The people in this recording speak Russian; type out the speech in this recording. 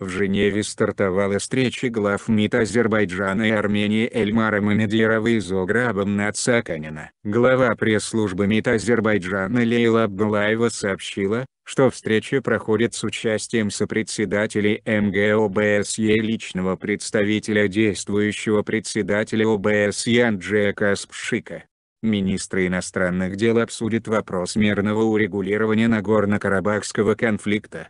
В Женеве стартовала встреча глав МИД Азербайджана и Армении Эльмара Мамедирова и Зограбом Нацаканина. Глава пресс-службы МИД Азербайджана Лейла Абдулаева сообщила, что встреча проходит с участием сопредседателей МГОБСЕ личного представителя действующего председателя ОБСЕ Анджея Каспшика. Министры иностранных дел обсудят вопрос мирного урегулирования Нагорно-Карабахского конфликта.